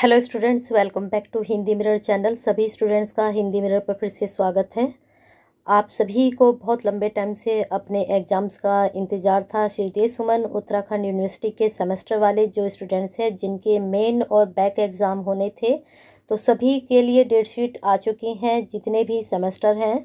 hello students welcome back to Hindi mirror channel सभी students का Hindi mirror पर फिर से स्वागत है आप सभी को बहुत लंबे टाइम से अपने एग्ज़ाम्स का इंतज़ार था श्रीदेव सुमन उत्तराखंड यूनिवर्सिटी के सेमेस्टर वाले जो स्टूडेंट्स हैं जिनके मेन और बैक एग्ज़ाम होने थे तो सभी के लिए डेट शीट आ चुकी हैं जितने भी सेमेस्टर हैं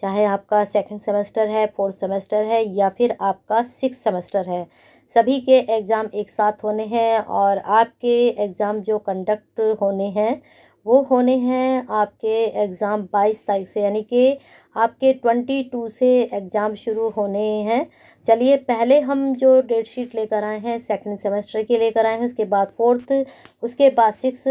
चाहे आपका सेकेंड सेमेस्टर है फोर्थ सेमेस्टर है या फिर आपका सिक्स सेमेस्टर है सभी के एग्ज़ाम एक साथ होने हैं और आपके एग्ज़ाम जो कंडक्ट होने हैं वो होने हैं आपके एग्ज़ाम 22 तारीख से यानी कि आपके 22 से एग्ज़ाम शुरू होने हैं चलिए पहले हम जो डेट शीट लेकर आए हैं सेकंड सेमेस्टर के लेकर आए हैं उसके बाद फोर्थ उसके बाद सिक्स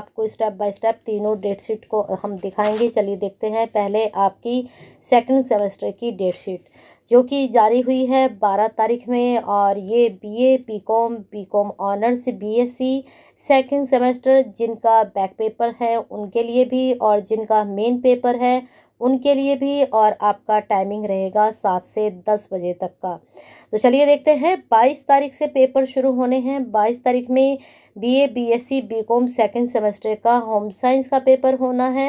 आपको स्टेप बाय स्टेप तीनों डेट शीट को हम दिखाएंगे चलिए देखते हैं पहले आपकी सेकंड सेमेस्टर की डेट शीट जो कि जारी हुई है बारह तारीख में और ये BA BCom BCom honours BSc second semester जिनका बैक पेपर है उनके लिए भी और जिनका मेन पेपर है उनके लिए भी और आपका टाइमिंग रहेगा सात से दस बजे तक का तो चलिए देखते हैं 22 तारीख से पेपर शुरू होने हैं 22 तारीख में BA BSc BCom second semester का होम साइंस का पेपर होना है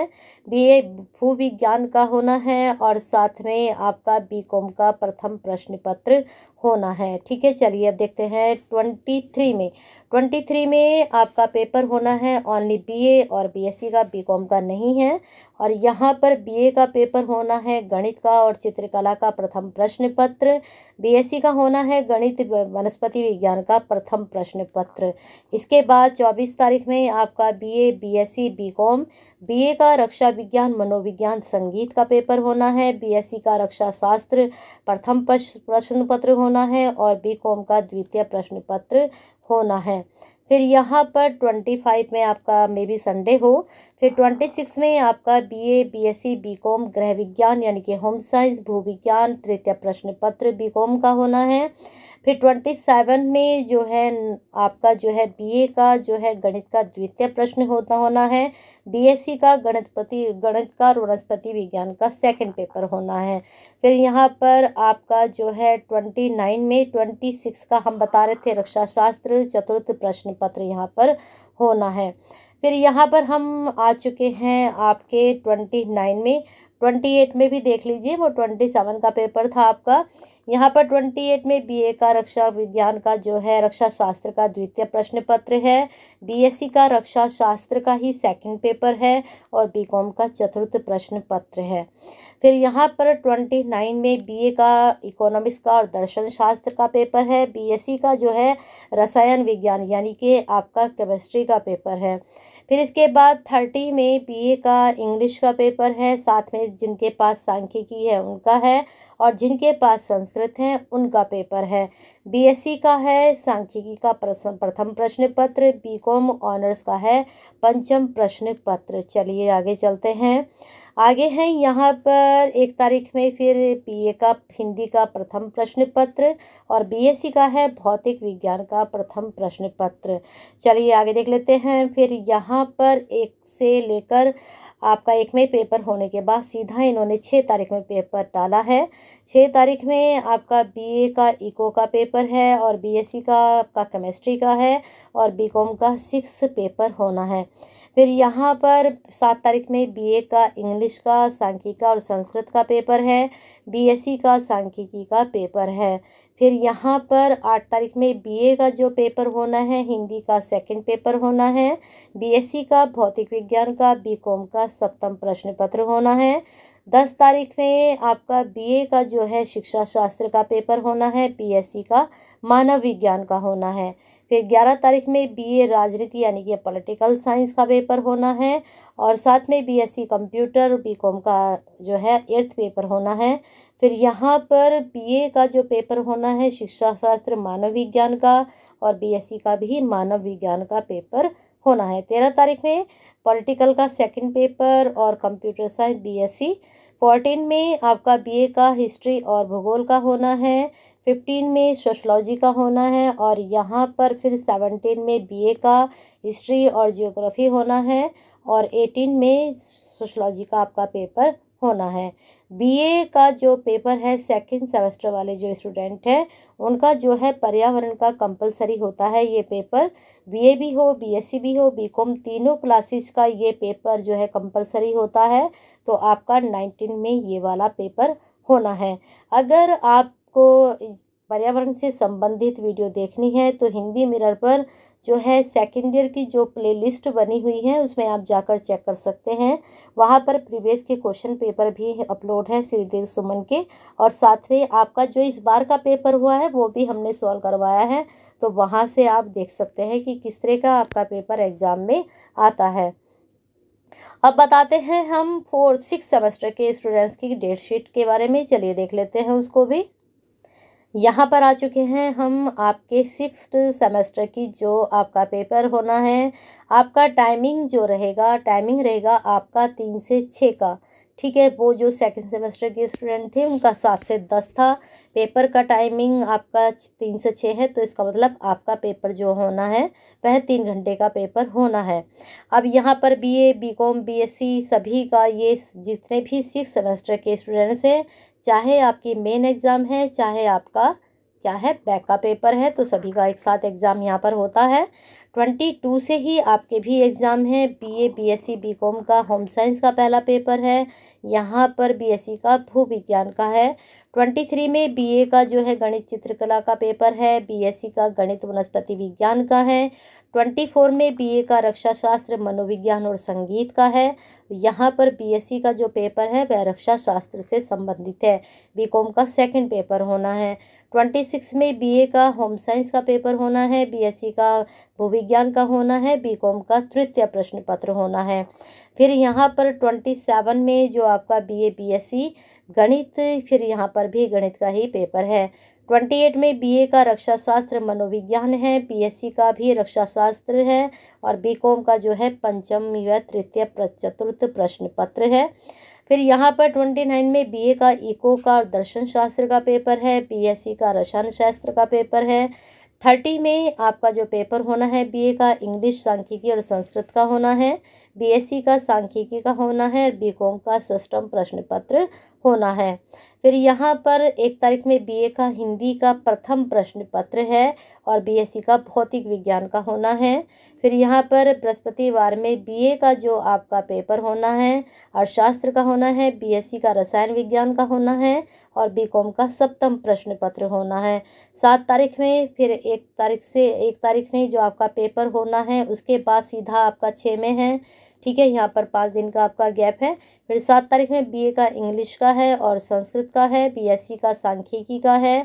बीए विज्ञान का होना है और साथ में आपका बीकॉम का प्रथम प्रश्न पत्र होना है ठीक है चलिए अब देखते हैं ट्वेंटी थ्री में ट्वेंटी थ्री में आपका पेपर होना है ओनली बीए और बीएससी का बीकॉम का नहीं है और यहाँ पर बीए का पेपर होना है गणित का और चित्रकला का प्रथम प्रश्न पत्र बीएससी का होना है गणित वनस्पति विज्ञान का प्रथम प्रश्न पत्र इसके बाद चौबीस तारीख में आपका बीए बीएससी बीकॉम बीए का रक्षा विज्ञान मनोविज्ञान संगीत का पेपर होना है बीएससी का रक्षा शास्त्र प्रथम प्रश्न पत्र होना है और कॉम का द्वितीय प्रश्न पत्र होना है फिर यहाँ पर ट्वेंटी फाइव में आपका मे बी संडे हो फिर ट्वेंटी सिक्स में आपका B A B S C B BCom गृह विज्ञान यानी कि होम साइंस भूविज्ञान तृतीय प्रश्न पत्र बी कॉम का होना है फिर ट्वेंटी सेवन में जो है आपका जो है बीए का जो है गणित का द्वितीय प्रश्न होता होना है बीएससी का गणितपति गणित का वनस्पति विज्ञान का सेकंड पेपर होना है फिर यहाँ पर आपका जो है ट्वेंटी नाइन में ट्वेंटी सिक्स का हम बता रहे थे रक्षाशास्त्र चतुर्थ प्रश्न पत्र यहाँ पर होना है फिर यहाँ पर हम आ चुके हैं आपके ट्वेंटी नाइन में ट्वेंटी एट में भी देख लीजिए वो ट्वेंटी सेवन का पेपर था आपका यहाँ पर ट्वेंटी एट में बीए का रक्षा विज्ञान का जो है रक्षा शास्त्र का द्वितीय प्रश्न पत्र है बीएससी e का रक्षा शास्त्र का ही सेकंड पेपर है और बीकॉम का चतुर्थ प्रश्न पत्र है फिर यहाँ पर ट्वेंटी नाइन में बीए का इकोनॉमिक्स का और दर्शन शास्त्र का पेपर है बीएससी e का जो है रसायन विज्ञान यानी कि आपका केमिस्ट्री का पेपर है फिर इसके बाद थर्टी में बीए का इंग्लिश का पेपर है साथ में जिनके पास सांख्यिकी है उनका है और जिनके पास संस्कृत है उनका पेपर है बीएससी का है सांख्यिकी का प्रथम प्रश्न पत्र कॉम ऑनर्स का है पंचम प्रश्न पत्र चलिए आगे चलते हैं आगे हैं यहाँ पर एक तारीख में फिर ए का हिंदी का प्रथम प्रश्न पत्र और बीएससी का है भौतिक विज्ञान का प्रथम प्रश्न पत्र चलिए आगे देख लेते हैं फिर यहाँ पर एक से लेकर आपका एक में पेपर होने के बाद सीधा इन्होंने छः तारीख में पेपर डाला है छः तारीख में आपका बीए का इको e का पेपर है और बीएससी का आपका केमिस्ट्री का है और बीकॉम का सिक्स पेपर होना है फिर यहाँ पर सात तारीख में बीए का इंग्लिश का सांख्यिका और संस्कृत का पेपर है बीएससी का सांख्यिकी का पेपर है फिर यहाँ पर आठ तारीख में बीए का जो पेपर होना है हिंदी का सेकंड पेपर होना है बीएससी का भौतिक विज्ञान का बीकॉम का सप्तम प्रश्न पत्र होना है दस तारीख में आपका बीए का जो है शिक्षा शास्त्र का पेपर होना है बीएससी का मानव विज्ञान का होना है फिर 11 तारीख में बीए राजनीति यानी कि पॉलिटिकल साइंस का पेपर होना है और साथ में बीएससी कंप्यूटर बीकॉम का जो है एर्थ पेपर होना है फिर यहाँ पर बीए का जो पेपर होना है शिक्षा शास्त्र मानव विज्ञान का और बीएससी का भी मानव विज्ञान का पेपर होना है तेरह तारीख में पॉलिटिकल का सेकंड पेपर और कंप्यूटर साइंस बीएससी फोर्टीन में आपका बीए का हिस्ट्री और भूगोल का होना है फिफ्टीन में सोशलॉजी का होना है और यहाँ पर फिर सेवनटीन में बीए का हिस्ट्री और जियोग्राफी होना है और एटीन में सोशलॉजी का आपका पेपर होना है बीए का जो पेपर है सेकंड सेमेस्टर वाले जो स्टूडेंट हैं उनका जो है पर्यावरण का कंपलसरी होता है ये पेपर बीए भी हो बीएससी भी हो बीकॉम तीनों क्लासेस का ये पेपर जो है कंपलसरी होता है तो आपका नाइनटीन में ये वाला पेपर होना है अगर आप आपको पर्यावरण से संबंधित वीडियो देखनी है तो हिंदी मिरर पर जो है सेकेंड ईयर की जो प्लेलिस्ट बनी हुई है उसमें आप जाकर चेक कर सकते हैं वहाँ पर प्रीवियस के क्वेश्चन पेपर भी अपलोड हैं श्रीदेव सुमन के और साथ में आपका जो इस बार का पेपर हुआ है वो भी हमने सॉल्व करवाया है तो वहाँ से आप देख सकते हैं कि किस तरह का आपका पेपर एग्ज़ाम में आता है अब बताते हैं हम फोर सिक्स सेमेस्टर के स्टूडेंट्स की डेट शीट के बारे में चलिए देख लेते हैं उसको भी यहाँ पर आ चुके हैं हम आपके सिक्स सेमेस्टर की जो आपका पेपर होना है आपका टाइमिंग जो रहेगा टाइमिंग रहेगा आपका तीन से छः का ठीक है वो जो सेकंड सेमेस्टर के स्टूडेंट थे उनका सात से दस था पेपर का टाइमिंग आपका तीन से छः है तो इसका मतलब आपका पेपर जो होना है वह तीन घंटे का पेपर होना है अब यहाँ पर बीए बीकॉम बीएससी सभी का ये जितने भी सिक्स सेमेस्टर के स्टूडेंट्स हैं चाहे आपकी मेन एग्ज़ाम है चाहे आपका क्या है बैक का पेपर है तो सभी का एक साथ एग्ज़ाम यहाँ पर होता है ट्वेंटी टू से ही आपके भी एग्ज़ाम है B A B S C B Com का होम साइंस का पहला पेपर है यहाँ पर बी एस सी का भू विज्ञान का है ट्वेंटी थ्री में बी ए का जो है गणित चित्रकला का पेपर है बी एस सी का गणित वनस्पति विज्ञान का है ट्वेंटी फोर में बीए का रक्षा शास्त्र मनोविज्ञान और संगीत का है यहाँ पर बीएससी e का जो पेपर है वह रक्षा शास्त्र से संबंधित है बीकॉम का सेकंड पेपर होना है ट्वेंटी सिक्स में बीए का होम साइंस का पेपर होना है बीएससी e का भूविज्ञान का होना है बीकॉम का तृतीय प्रश्न पत्र होना है फिर यहाँ पर ट्वेंटी सेवन में जो आपका बीए बीएससी e, गणित फिर यहाँ पर भी गणित का ही पेपर है ट्वेंटी एट में बीए का रक्षा शास्त्र मनोविज्ञान है बीएससी का भी रक्षा शास्त्र है और बीकॉम का जो है पंचम व तृतीय चतुर्थ प्रश्न पत्र है फिर यहाँ पर ट्वेंटी नाइन में बीए का इको e का और दर्शन शास्त्र का पेपर है बीएससी का रसायन शास्त्र का पेपर है थर्टी में आपका जो पेपर होना है बीए का इंग्लिश सांख्यिकी और संस्कृत का होना है बीएससी का सांख्यिकी का होना है बीकॉम का सिस्टम प्रश्न पत्र होना है फिर यहाँ पर एक तारीख में बीए का हिंदी का प्रथम प्रश्न पत्र है और बीएससी e का भौतिक विज्ञान का होना है फिर यहाँ पर बृहस्पतिवार में बीए का जो आपका पेपर होना है अर्थशास्त्र का होना है बीएससी e का रसायन विज्ञान का होना है और बीकॉम का सप्तम प्रश्न पत्र होना है सात तारीख में फिर एक तारीख से एक तारीख में जो आपका पेपर होना है उसके बाद सीधा आपका छः में है ठीक है यहाँ पर पाँच दिन का आपका गैप है फिर सात तारीख में बीए का इंग्लिश का है और संस्कृत का है बीएससी का सांख्यिकी का है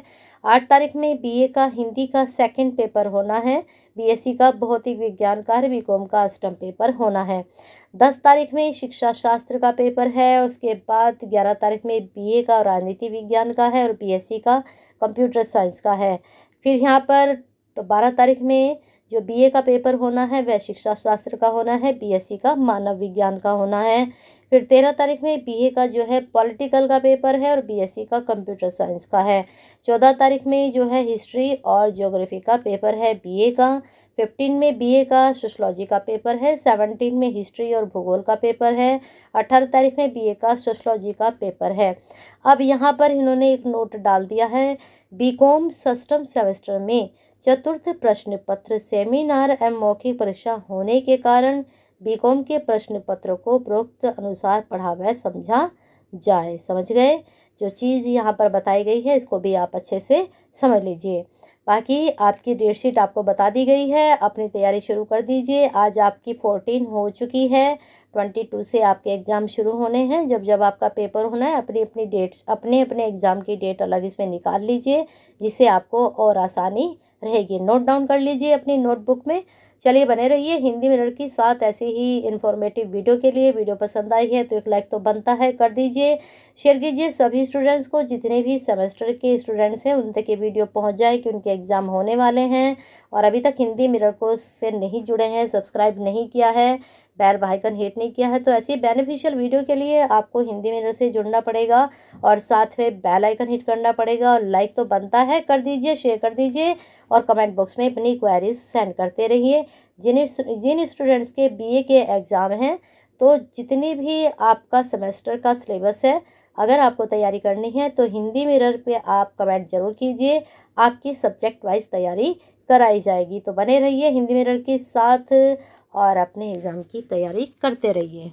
आठ तारीख में बीए का हिंदी का सेकंड पेपर होना है बीएससी का भौतिक विज्ञान का हर बी का अष्टम पेपर होना है दस तारीख में शिक्षा शास्त्र का पेपर है उसके बाद ग्यारह तारीख में बी का राजनीति विज्ञान का है और बी का कंप्यूटर साइंस का है फिर यहाँ पर तो बारह तारीख में जो बीए का पेपर होना है वह शिक्षा शास्त्र का होना है बीएससी e का मानव विज्ञान का होना है फिर तेरह तारीख में बीए का जो है पॉलिटिकल का पेपर है और बीएससी e का कंप्यूटर साइंस का है चौदह तारीख में जो है हिस्ट्री और ज्योग्राफी का पेपर है बीए का फिफ्टीन में बीए का सोशलॉजी का पेपर है सेवनटीन में हिस्ट्री और भूगोल का पेपर है अठारह तारीख में बीए का सोशलॉजी का पेपर है अब यहाँ पर इन्होंने एक नोट डाल दिया है बीकॉम सस्टम सेमेस्टर में चतुर्थ प्रश्न पत्र सेमिनार एवं मौखिक परीक्षा होने के कारण बीकॉम के प्रश्न पत्र को प्रोक्त अनुसार पढ़ा व समझा जाए समझ गए जो चीज़ यहाँ पर बताई गई है इसको भी आप अच्छे से समझ लीजिए बाकी आपकी डेट शीट आपको बता दी गई है अपनी तैयारी शुरू कर दीजिए आज आपकी फोर्टीन हो चुकी है ट्वेंटी टू से आपके एग्ज़ाम शुरू होने हैं जब जब आपका पेपर होना है अपनी अपनी डेट्स अपने अपने एग्ज़ाम की डेट अलग इसमें निकाल लीजिए जिससे आपको और आसानी रहेगी नोट डाउन कर लीजिए अपनी नोटबुक में चलिए बने रहिए हिंदी मिनट के साथ ऐसी ही इन्फॉर्मेटिव वीडियो के लिए वीडियो पसंद आई है तो एक लाइक तो बनता है कर दीजिए शेयर कीजिए सभी स्टूडेंट्स को जितने भी सेमेस्टर के स्टूडेंट्स हैं उन तक ये वीडियो पहुंच जाए कि उनके एग्ज़ाम होने वाले हैं और अभी तक हिंदी मिरर को से नहीं जुड़े हैं सब्सक्राइब नहीं किया है बैल बाइकन हिट नहीं किया है तो ऐसी बेनिफिशियल वीडियो के लिए आपको हिंदी मिनर से जुड़ना पड़ेगा और साथ में बेल आइकन हिट करना पड़ेगा और लाइक तो बनता है कर दीजिए शेयर कर दीजिए और कमेंट बॉक्स में अपनी क्वेरीज सेंड करते रहिए जिन जिन स्टूडेंट्स के बीए के एग्ज़ाम हैं तो जितनी भी आपका सेमेस्टर का सिलेबस है अगर आपको तैयारी करनी है तो हिंदी मिरर पे आप कमेंट जरूर कीजिए आपकी सब्जेक्ट वाइज तैयारी कराई जाएगी तो बने रहिए हिंदी मिरर के साथ और अपने एग्ज़ाम की तैयारी करते रहिए